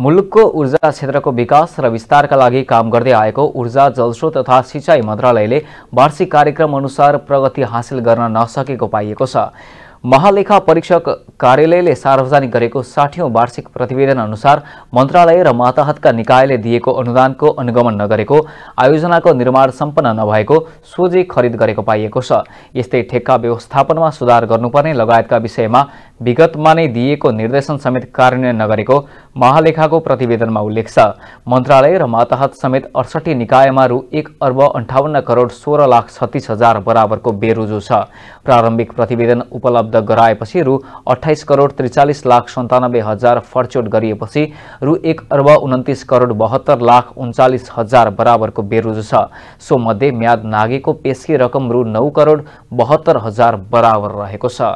मुलुकको ऊर्जा क्षेत्रको विकास र विस्तारका लागि काम गर्दै आएको ऊर्जा जलस्रोत तथा सिँचाइ मन्त्रालयले वार्षिक कार्यक्रम अनुसार प्रगति हासिल गर्न नसकेको पाइएको छ महालेखा परीक्षक कार्यालयले सार्वजनिक गरेको साठीौँ वार्षिक प्रतिवेदन अनुसार मन्त्रालय र माताहतका निकायले दिएको अनुदानको अनुगमन नगरेको आयोजनाको निर्माण सम्पन्न नभएको सोझै खरिद गरेको पाइएको छ यस्तै ठेक्का व्यवस्थापनमा सुधार गर्नुपर्ने लगायतका विषयमा विगतमा नै दिएको निर्देशन समेत कार्यान्वयन नगरेको महालेखाको प्रतिवेदनमा उल्लेख छ मन्त्रालय र माताहत समेत अडसठी निकायमा रु एक अर्ब अन्ठाउन्न करोड सोह्र लाख छत्तिस हजार बराबरको बेरुजु छ प्रारम्भिक प्रतिवेदन उपलब्ध गराएपछि रु अठाइस करोड त्रिचालिस लाख सन्तानब्बे हजार फर्चोट गरिएपछि रु एक अर्ब उन्तिस करोड बहत्तर लाख उन्चालिस हजार बराबरको बेरुजु छ सोमध्ये म्याद नागेको पेसकी रकम रु नौ करोड बहत्तर हजार बराबर रहेको छ